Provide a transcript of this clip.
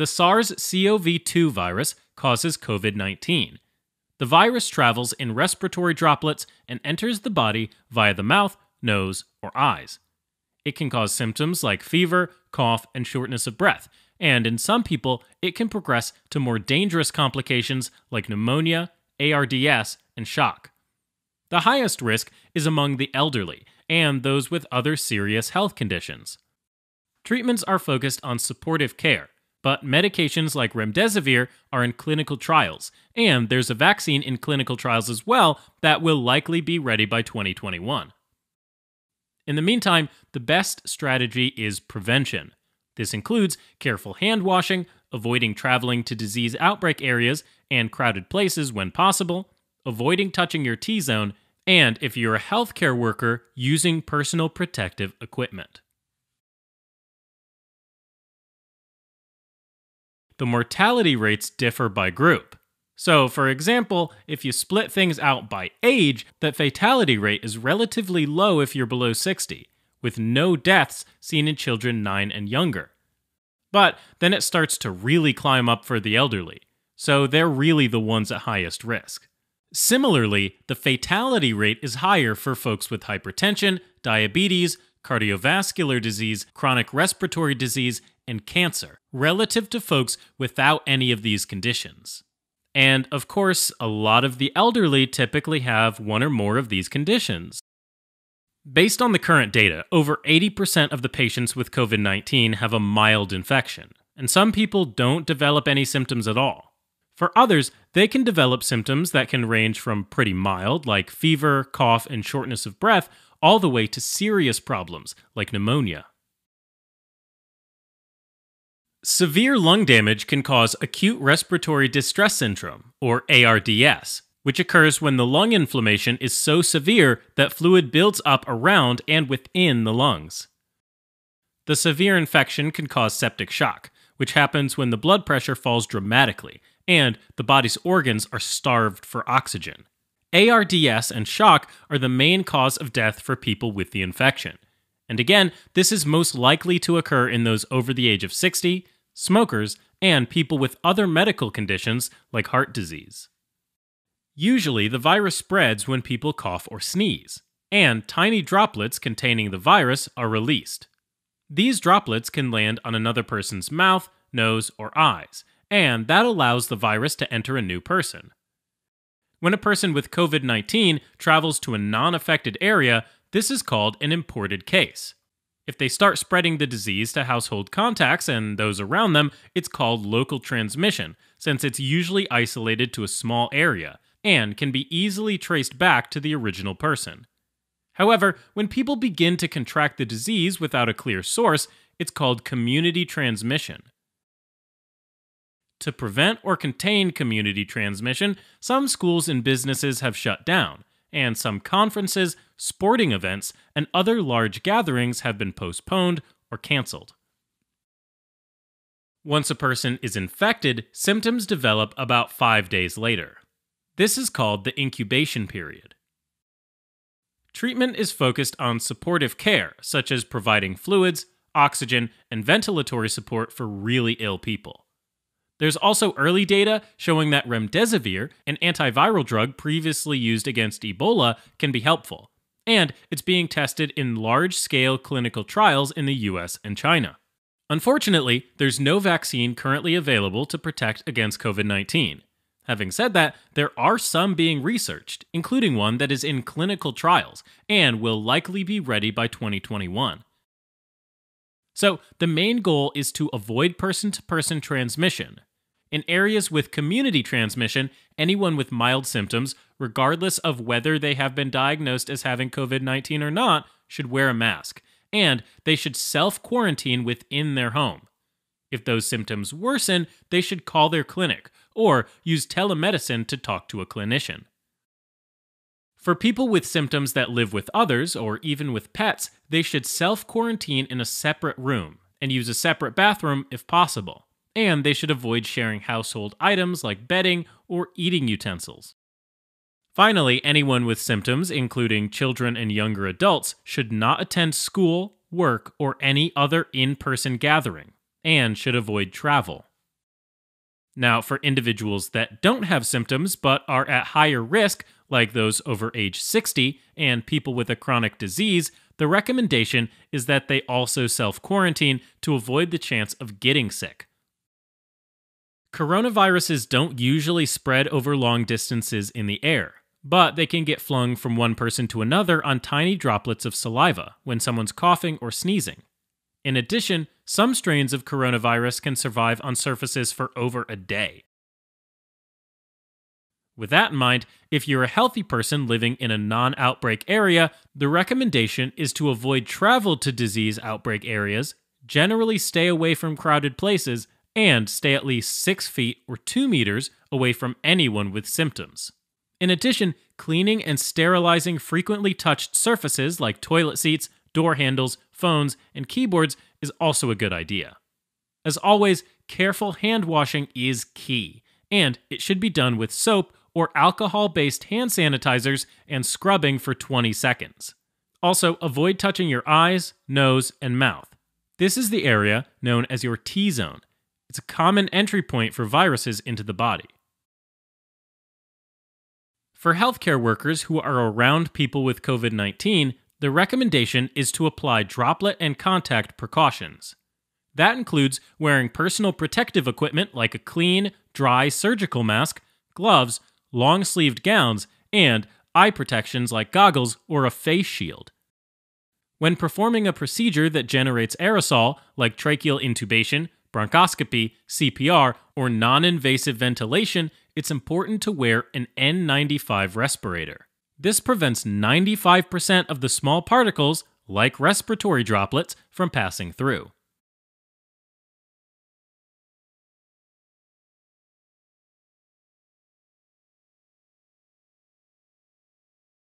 the SARS CoV 2 virus causes COVID 19. The virus travels in respiratory droplets and enters the body via the mouth, nose, or eyes. It can cause symptoms like fever, cough, and shortness of breath, and in some people, it can progress to more dangerous complications like pneumonia, ARDS, and shock. The highest risk is among the elderly and those with other serious health conditions. Treatments are focused on supportive care, but medications like remdesivir are in clinical trials, and there's a vaccine in clinical trials as well that will likely be ready by 2021. In the meantime, the best strategy is prevention. This includes careful hand washing, avoiding traveling to disease outbreak areas and crowded places when possible, avoiding touching your T zone, and if you're a healthcare worker, using personal protective equipment. the mortality rates differ by group. So, for example, if you split things out by age, that fatality rate is relatively low if you're below 60, with no deaths seen in children 9 and younger. But then it starts to really climb up for the elderly, so they're really the ones at highest risk. Similarly, the fatality rate is higher for folks with hypertension, diabetes, cardiovascular disease, chronic respiratory disease, and cancer, relative to folks without any of these conditions. And of course, a lot of the elderly typically have one or more of these conditions. Based on the current data, over 80% of the patients with COVID 19 have a mild infection, and some people don't develop any symptoms at all. For others, they can develop symptoms that can range from pretty mild, like fever, cough, and shortness of breath, all the way to serious problems like pneumonia. Severe lung damage can cause acute respiratory distress syndrome, or ARDS, which occurs when the lung inflammation is so severe that fluid builds up around and within the lungs. The severe infection can cause septic shock, which happens when the blood pressure falls dramatically and the body's organs are starved for oxygen, ARDS and shock are the main cause of death for people with the infection. And again, this is most likely to occur in those over the age of 60, smokers, and people with other medical conditions like heart disease. Usually, the virus spreads when people cough or sneeze, and tiny droplets containing the virus are released. These droplets can land on another person's mouth, nose, or eyes, and that allows the virus to enter a new person. When a person with COVID 19 travels to a non affected area, this is called an imported case. If they start spreading the disease to household contacts and those around them, it's called local transmission, since it's usually isolated to a small area and can be easily traced back to the original person. However, when people begin to contract the disease without a clear source, it's called community transmission to prevent or contain community transmission, some schools and businesses have shut down, and some conferences, sporting events, and other large gatherings have been postponed or canceled. Once a person is infected, symptoms develop about five days later. This is called the incubation period. Treatment is focused on supportive care, such as providing fluids, oxygen, and ventilatory support for really ill people. There's also early data showing that remdesivir, an antiviral drug previously used against Ebola, can be helpful. And it's being tested in large scale clinical trials in the US and China. Unfortunately, there's no vaccine currently available to protect against COVID 19. Having said that, there are some being researched, including one that is in clinical trials and will likely be ready by 2021. So, the main goal is to avoid person to person transmission, in areas with community transmission, anyone with mild symptoms, regardless of whether they have been diagnosed as having COVID 19 or not, should wear a mask, and they should self quarantine within their home. If those symptoms worsen, they should call their clinic or use telemedicine to talk to a clinician. For people with symptoms that live with others or even with pets, they should self quarantine in a separate room and use a separate bathroom if possible and they should avoid sharing household items like bedding or eating utensils. Finally, anyone with symptoms, including children and younger adults, should not attend school, work, or any other in person gathering, and should avoid travel. Now, for individuals that don't have symptoms but are at higher risk, like those over age 60 and people with a chronic disease, the recommendation is that they also self quarantine to avoid the chance of getting sick. Coronaviruses don't usually spread over long distances in the air, but they can get flung from one person to another on tiny droplets of saliva when someone's coughing or sneezing. In addition, some strains of coronavirus can survive on surfaces for over a day. With that in mind, if you're a healthy person living in a non outbreak area, the recommendation is to avoid travel to disease outbreak areas, generally stay away from crowded places, and stay at least 6 feet or 2 meters away from anyone with symptoms. In addition, cleaning and sterilizing frequently touched surfaces like toilet seats, door handles, phones, and keyboards is also a good idea. As always, careful hand washing is key, and it should be done with soap or alcohol based hand sanitizers and scrubbing for 20 seconds. Also, avoid touching your eyes, nose, and mouth. This is the area known as your T zone, it's a common entry point for viruses into the body. For healthcare workers who are around people with COVID 19, the recommendation is to apply droplet and contact precautions. That includes wearing personal protective equipment like a clean, dry surgical mask, gloves, long sleeved gowns, and eye protections like goggles or a face shield. When performing a procedure that generates aerosol, like tracheal intubation, bronchoscopy, CPR, or non invasive ventilation, it's important to wear an N95 respirator. This prevents 95% of the small particles, like respiratory droplets, from passing through.